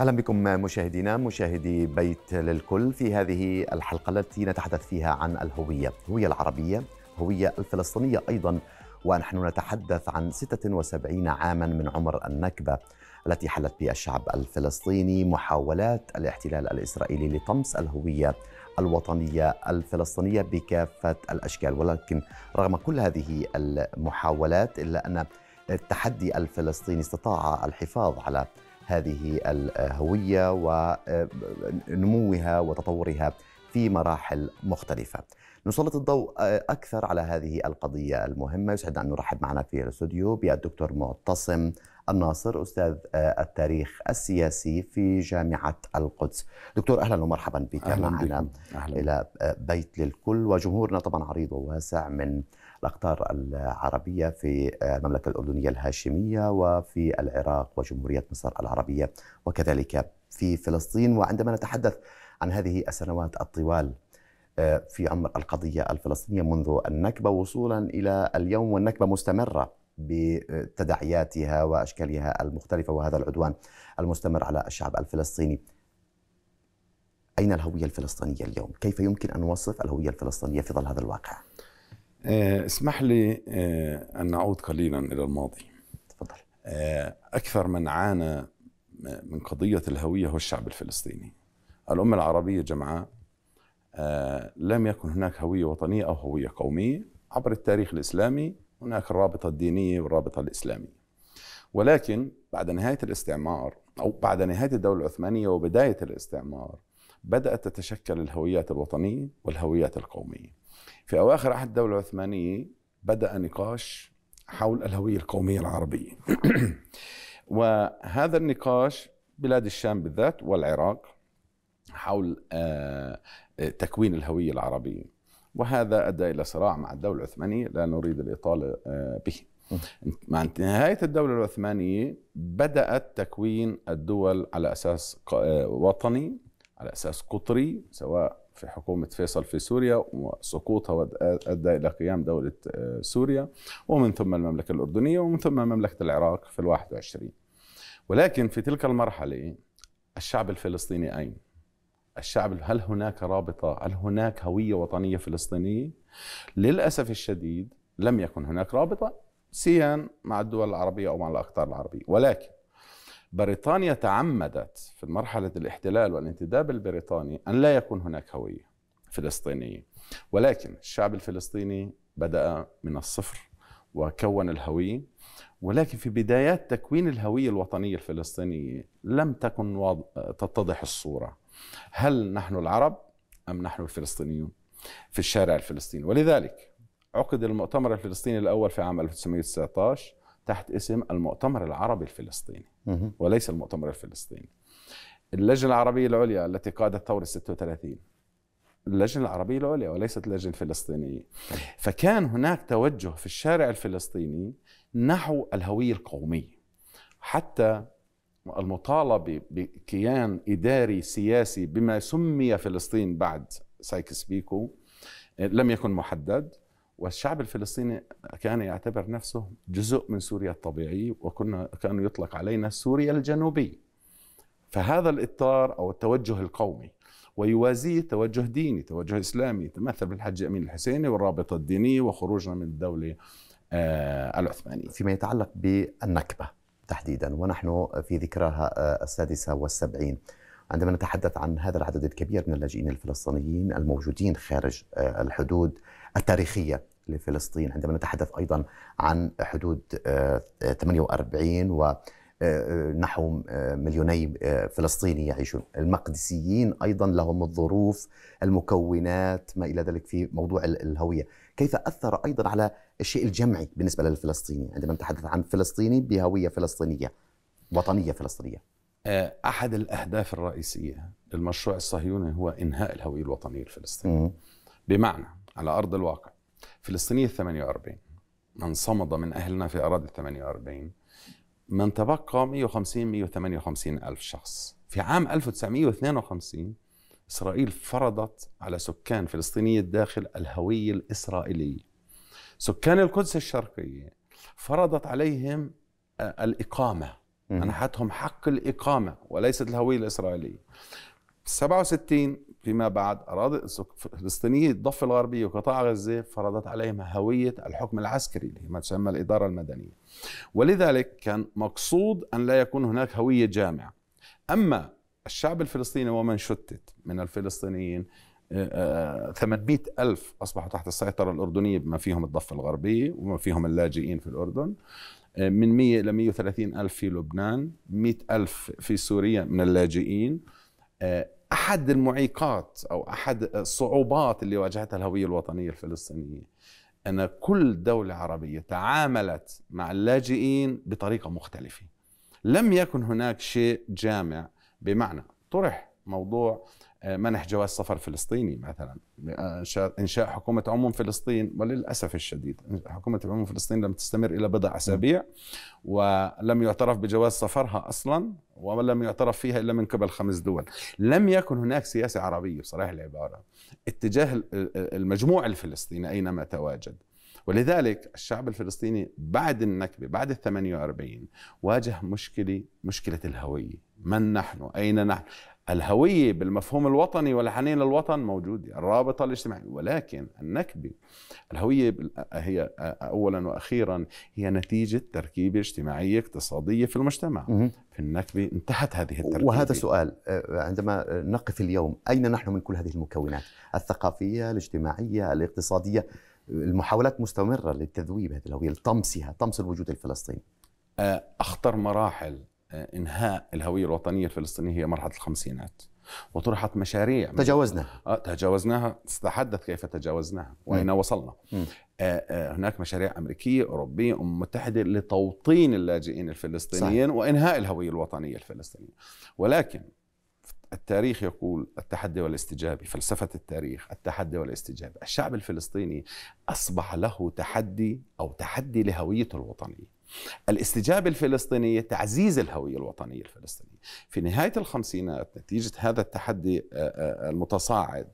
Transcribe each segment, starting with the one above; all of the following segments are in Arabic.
اهلا بكم مشاهدينا مشاهدي بيت للكل في هذه الحلقه التي نتحدث فيها عن الهويه، الهويه العربيه، الهويه الفلسطينيه ايضا ونحن نتحدث عن 76 عاما من عمر النكبه التي حلت بها الشعب الفلسطيني محاولات الاحتلال الاسرائيلي لطمس الهويه الوطنيه الفلسطينيه بكافه الاشكال، ولكن رغم كل هذه المحاولات الا ان التحدي الفلسطيني استطاع الحفاظ على هذه الهوية ونموها وتطورها في مراحل مختلفة نسلط الضوء آه، أكثر على هذه القضية المهمة يسعدنا أن نرحب معنا في الاستوديو بالدكتور معتصم الناصر أستاذ آه، التاريخ السياسي في جامعة القدس دكتور أهلا ومرحبا بك أهلا معنا أهلا. إلى آه، بيت للكل وجمهورنا طبعا عريض وواسع من الأقطار العربية في آه، المملكة الأردنية الهاشمية وفي العراق وجمهورية مصر العربية وكذلك في فلسطين وعندما نتحدث عن هذه السنوات الطوال في عمر القضية الفلسطينية منذ النكبة وصولا إلى اليوم والنكبة مستمرة بتداعياتها واشكالها المختلفه وهذا العدوان المستمر على الشعب الفلسطيني. اين الهويه الفلسطينيه اليوم؟ كيف يمكن ان نوصف الهويه الفلسطينيه في ظل هذا الواقع؟ آه، اسمح لي آه، ان نعود قليلا الى الماضي. تفضل. آه، اكثر من عانى من قضيه الهويه هو الشعب الفلسطيني. الامه العربيه جمعاء لم يكن هناك هويه وطنيه او هويه قوميه عبر التاريخ الاسلامي هناك الرابطة الدينية والرابطة الإسلامية ولكن بعد نهاية الاستعمار أو بعد نهاية الدولة العثمانية وبداية الاستعمار بدأت تتشكل الهويات الوطنية والهويات القومية في أواخر عهد الدولة العثمانية بدأ نقاش حول الهوية القومية العربية وهذا النقاش بلاد الشام بالذات والعراق حول آه، تكوين الهوية العربية وهذا أدى إلى صراع مع الدولة العثمانية لا نريد الإطالة آه، به مع نهاية الدولة العثمانية بدأت تكوين الدول على أساس آه، وطني على أساس قطري سواء في حكومة فيصل في سوريا وسقوطها أدى إلى قيام دولة آه، سوريا ومن ثم المملكة الأردنية ومن ثم مملكة العراق في الواحد وعشرين ولكن في تلك المرحلة الشعب الفلسطيني أين؟ الشعب هل هناك رابطة هل هناك هوية وطنية فلسطينية للأسف الشديد لم يكن هناك رابطة سيان مع الدول العربية أو مع الأقطار العربية ولكن بريطانيا تعمدت في مرحلة الاحتلال والانتداب البريطاني أن لا يكون هناك هوية فلسطينية ولكن الشعب الفلسطيني بدأ من الصفر وكون الهوية ولكن في بدايات تكوين الهوية الوطنية الفلسطينية لم تكن تتضح الصورة هل نحن العرب أم نحن الفلسطينيون في الشارع الفلسطيني ولذلك عقد المؤتمر الفلسطيني الأول في عام 1919 تحت اسم المؤتمر العربي الفلسطيني وليس المؤتمر الفلسطيني اللجنة العربية العليا التي قادت ثورة 36 اللجنة العربية العليا وليست اللجنة الفلسطينية طيب. فكان هناك توجه في الشارع الفلسطيني نحو الهوية القومية حتى المطالبه بكيان اداري سياسي بما سمي فلسطين بعد سايكس بيكو آه، لم يكن محدد والشعب الفلسطيني كان يعتبر نفسه جزء من سوريا الطبيعي وكنا كانوا يطلق علينا سوريا الجنوبي فهذا الاطار او التوجه القومي ويوازيه توجه ديني توجه اسلامي يتمثل بالحج امين الحسيني والرابطه الدينيه وخروجنا من الدوله آه، العثمانيه فيما يتعلق بالنكبه تحديدا ونحن في ذكرها آه، السادسة والسبعين عندما نتحدث عن هذا العدد الكبير من اللاجئين الفلسطينيين الموجودين خارج آه، الحدود التاريخية لفلسطين عندما نتحدث أيضا عن حدود 48 آه، و نحو مليوني فلسطيني يعيشون المقدسيين أيضا لهم الظروف المكونات ما إلى ذلك في موضوع الهوية كيف أثر أيضا على الشيء الجمعي بالنسبة للفلسطيني عندما نتحدث عن فلسطيني بهوية فلسطينية وطنية فلسطينية آه، أحد الأهداف الرئيسية للمشروع الصهيوني هو إنهاء الهوية الوطنية الفلسطينية بمعنى على أرض الواقع ال 48 من صمد من أهلنا في أراضي 48 من تبقى 150 158 ألف شخص في عام 1952 إسرائيل فرضت على سكان فلسطيني الداخل الهوية الإسرائيلية سكان القدس الشرقية فرضت عليهم آه، الإقامة منحتهم حق الإقامة وليست الهوية الإسرائيلية 67 فيما بعد أراضي فلسطينية الضفة الغربية وقطاع غزة فرضت عليهم هوية الحكم العسكري اللي ما تسمى الإدارة المدنية ولذلك كان مقصود أن لا يكون هناك هوية جامعة أما الشعب الفلسطيني ومن شتت من الفلسطينيين 800 آه، آه، ألف أصبحوا تحت السيطرة الأردنية بما فيهم الضفة الغربية وما فيهم اللاجئين في الأردن آه، من 100 إلى 130 ألف في لبنان 100 ألف في سوريا من اللاجئين أحد المعيقات أو أحد الصعوبات اللي واجهتها الهوية الوطنية الفلسطينية أن كل دولة عربية تعاملت مع اللاجئين بطريقة مختلفة لم يكن هناك شيء جامع بمعنى طرح موضوع آه، منح جواز سفر فلسطيني مثلا انشاء حكومه عموم فلسطين وللاسف الشديد حكومه عموم فلسطين لم تستمر الى بضع نعم. اسابيع ولم يعترف بجواز سفرها اصلا ولم يعترف فيها الا من قبل خمس دول لم يكن هناك سياسه عربيه بصراحه العباره اتجاه المجموع الفلسطيني اينما تواجد ولذلك الشعب الفلسطيني بعد النكبة بعد ال 48 واجه مشكلة مشكلة الهوية من نحن أين نحن الهوية بالمفهوم الوطني والحنين للوطن موجودة الرابطة الاجتماعية ولكن النكبة الهوية هي أولا وأخيرا هي نتيجة تركيبة اجتماعية اقتصادية في المجتمع في النكبة انتهت هذه التركيبة وهذا سؤال عندما نقف اليوم أين نحن من كل هذه المكونات الثقافية الاجتماعية الاقتصادية المحاولات مستمرة للتذويب هذه الهوية لطمسها طمس الوجود الفلسطيني أخطر مراحل آه، انهاء الهويه الوطنيه الفلسطينيه هي مرحله الخمسينات وطرحت مشاريع تجاوزنا آه، تجاوزناها ستحدث كيف تجاوزناها وأين وصلنا آه، هناك مشاريع أمريكية أوروبية أمم متحدة لتوطين اللاجئين الفلسطينيين صحيح. وإنهاء الهوية الوطنية الفلسطينية ولكن التاريخ يقول التحدي والاستجابة فلسفة التاريخ التحدي والاستجابة الشعب الفلسطيني أصبح له تحدي أو تحدي لهويته الوطنية الاستجابة الفلسطينية تعزيز الهوية الوطنية الفلسطينية في نهاية الخمسينات نتيجة هذا التحدي آه، آه، المتصاعد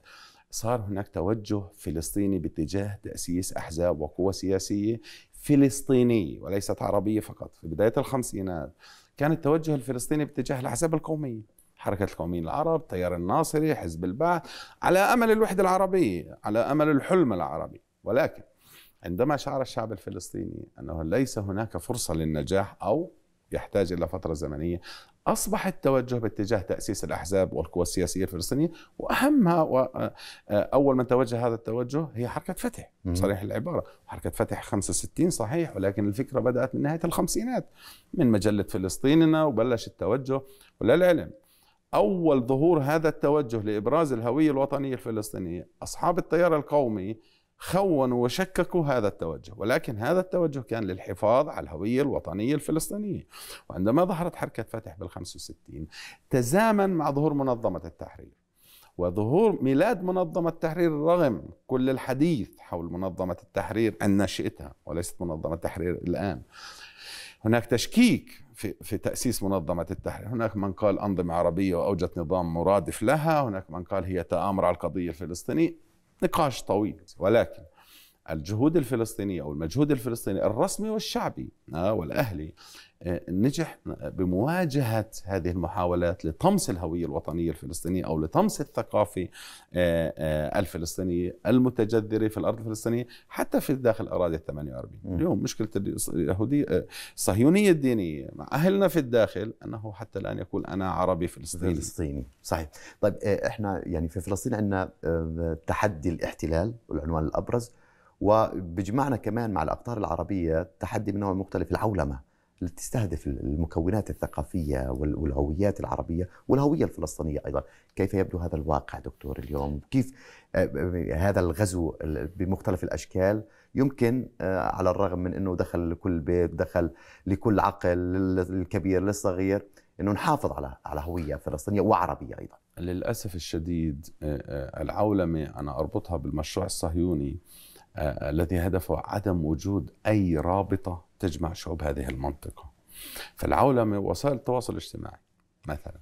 صار هناك توجه فلسطيني باتجاه تأسيس أحزاب وقوى سياسية فلسطينية وليست عربية فقط في بداية الخمسينات كان التوجه الفلسطيني باتجاه الأحزاب القومية حركة القوميين العرب تيار الناصري حزب البعث على أمل الوحدة العربية على أمل الحلم العربي ولكن عندما شعر الشعب الفلسطيني انه ليس هناك فرصه للنجاح او يحتاج الى فتره زمنيه اصبح التوجه باتجاه تاسيس الاحزاب والقوى السياسيه الفلسطينيه واهمها واول آه، من توجه هذا التوجه هي حركه فتح صريح العباره حركه فتح 65 صحيح ولكن الفكره بدات من نهايه الخمسينات من مجله فلسطيننا وبلش التوجه وللعلم اول ظهور هذا التوجه لابراز الهويه الوطنيه الفلسطينيه اصحاب التيار القومي خونوا وشككوا هذا التوجه ولكن هذا التوجه كان للحفاظ على الهوية الوطنية الفلسطينية وعندما ظهرت حركة فتح بال65 تزامن مع ظهور منظمة التحرير وظهور ميلاد منظمة التحرير رغم كل الحديث حول منظمة التحرير أن نشئتها وليست منظمة التحرير الآن هناك تشكيك في, في تأسيس منظمة التحرير هناك من قال أنظمة عربية وأوجت نظام مرادف لها هناك من قال هي تآمر على القضية الفلسطينية نقاش طويل ولكن الجهود الفلسطينية أو المجهود الفلسطيني الرسمي والشعبي آه، والأهلي آه، نجح آه، بمواجهة هذه المحاولات لطمس الهوية الوطنية الفلسطينية أو لطمس الثقافة الفلسطينية المتجذرة في الأرض الفلسطينية حتى في داخل الأراضي ال 48 اليوم مشكلة اليهودية الصهيونية الدينية مع أهلنا في الداخل أنه حتى الآن يقول أنا عربي فلسطيني فلسطيني صحيح طيب إحنا يعني في فلسطين عندنا تحدي الاحتلال والعنوان الأبرز وبجمعنا كمان مع الأقطار العربية تحدي من نوع مختلف العولمة اللي تستهدف المكونات الثقافية والهويات العربية والهوية الفلسطينية أيضا كيف يبدو هذا الواقع دكتور اليوم كيف آه، آه، هذا الغزو بمختلف الأشكال يمكن آه، على الرغم من أنه دخل لكل بيت دخل لكل عقل للكبير للصغير انه نحافظ على على هويه فلسطينيه وعربيه ايضا. للاسف الشديد العولمه انا اربطها بالمشروع الصهيوني آه، الذي هدفه عدم وجود أي رابطة تجمع شعوب هذه المنطقة فالعولمة وسائل التواصل الاجتماعي مثلا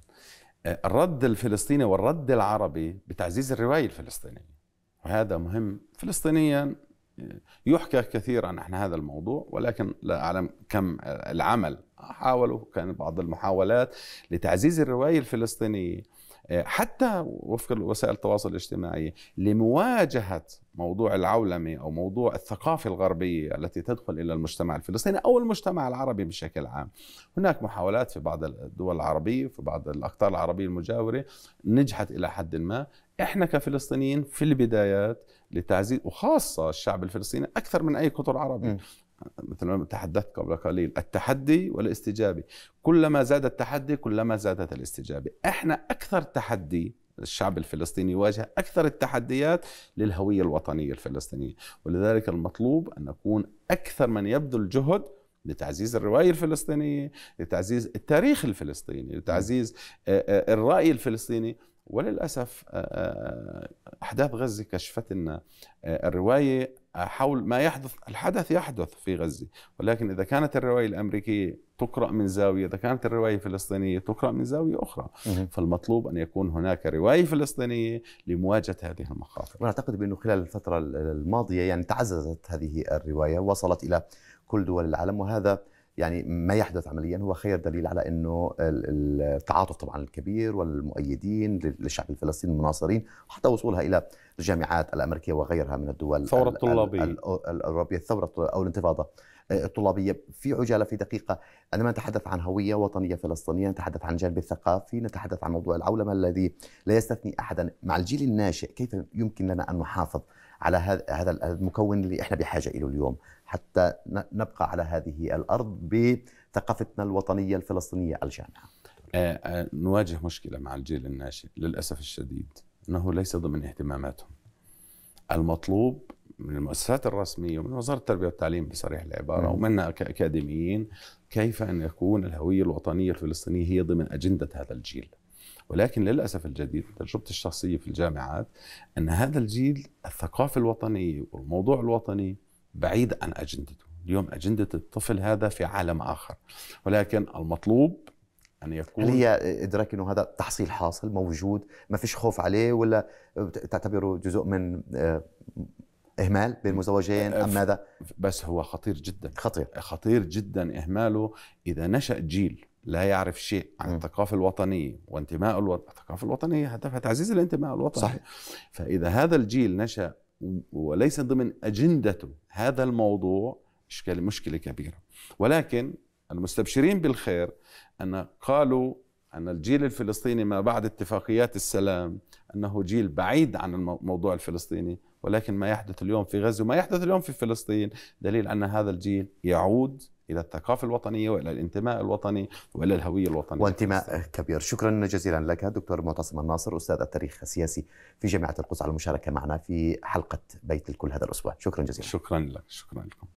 آه، الرد الفلسطيني والرد العربي بتعزيز الرواية الفلسطينية وهذا مهم فلسطينيا آه، يحكى كثيرا عن هذا الموضوع ولكن لا أعلم كم العمل حاولوا كان بعض المحاولات لتعزيز الرواية الفلسطينية حتى وفق وسائل التواصل الاجتماعي لمواجهة موضوع العولمة أو موضوع الثقافة الغربية التي تدخل إلى المجتمع الفلسطيني أو المجتمع العربي بشكل عام هناك محاولات في بعض الدول العربية في بعض الأقطار العربية المجاورة نجحت إلى حد ما احنا كفلسطينيين في البدايات لتعزيز وخاصة الشعب الفلسطيني أكثر من أي قطر عربي م. مثل ما تحدثت قبل قليل التحدي والاستجابة كلما زاد التحدي كلما زادت الاستجابة احنا أكثر تحدي الشعب الفلسطيني يواجه أكثر التحديات للهوية الوطنية الفلسطينية ولذلك المطلوب أن نكون أكثر من يبذل جهد لتعزيز الرواية الفلسطينية لتعزيز التاريخ الفلسطيني لتعزيز آه، آه، الرأي الفلسطيني وللأسف آه، أحداث غزة كشفت لنا الرواية حول ما يحدث الحدث يحدث في غزة ولكن إذا كانت الرواية الأمريكية تقرأ من زاوية إذا كانت الرواية الفلسطينية تقرأ من زاوية أخرى فالمطلوب أن يكون هناك رواية فلسطينية لمواجهة هذه المخاطر ونعتقد بأنه خلال الفترة الماضية يعني تعززت هذه الرواية وصلت إلى كل دول العالم وهذا يعني ما يحدث عمليا هو خير دليل على انه التعاطف طبعا الكبير والمؤيدين للشعب الفلسطيني المناصرين وحتى وصولها الى الجامعات الامريكيه وغيرها من الدول الثوره الطلابيه الاوروبيه الثوره او الانتفاضه آه، الطلابيه في عجاله في دقيقه عندما نتحدث عن هويه وطنيه فلسطينيه نتحدث عن جانب الثقافي نتحدث عن موضوع العولمه الذي لا يستثني احدا مع الجيل الناشئ كيف يمكن لنا ان نحافظ على هذا هذا المكون اللي احنا بحاجه اليه اليوم حتى نبقى على هذه الارض بثقافتنا الوطنيه الفلسطينيه الجامعه. آه، آه، نواجه مشكله مع الجيل الناشئ للاسف الشديد انه ليس ضمن اهتماماتهم. المطلوب من المؤسسات الرسميه ومن وزاره التربيه والتعليم بصريح العباره نعم. ومنا كاكاديميين كيف ان يكون الهويه الوطنيه الفلسطينيه هي ضمن اجنده هذا الجيل. ولكن للاسف الجديد تجربتي الشخصيه في الجامعات ان هذا الجيل الثقافه الوطنيه والموضوع الوطني بعيد عن أجندته اليوم أجندة الطفل هذا في عالم آخر ولكن المطلوب أن يكون هل هي إدراك أنه هذا تحصيل حاصل موجود ما فيش خوف عليه ولا تعتبره جزء من آه، إهمال بين مزوجين أم ماذا؟ بس هو خطير جدا خطير خطير جدا إهماله إذا نشأ جيل لا يعرف شيء عن الثقافة الوطنية وانتماء الوطن الثقافة الوطنية هدفها تعزيز الانتماء الوطني صحيح. فإذا هذا الجيل نشأ وليس ضمن أجندته هذا الموضوع مشكلة كبيرة ولكن المستبشرين بالخير أن قالوا أن الجيل الفلسطيني ما بعد اتفاقيات السلام أنه جيل بعيد عن الموضوع الفلسطيني ولكن ما يحدث اليوم في غزة وما يحدث اليوم في فلسطين دليل أن هذا الجيل يعود الى الثقافه الوطنيه والى الانتماء الوطني والى الهويه الوطنيه وانتماء كبير شكرا جزيلا لك دكتور معتصم الناصر استاذ التاريخ السياسي في جامعه القدس على المشاركه معنا في حلقه بيت الكل هذا الاسبوع شكرا جزيلا شكرا لك شكرا لكم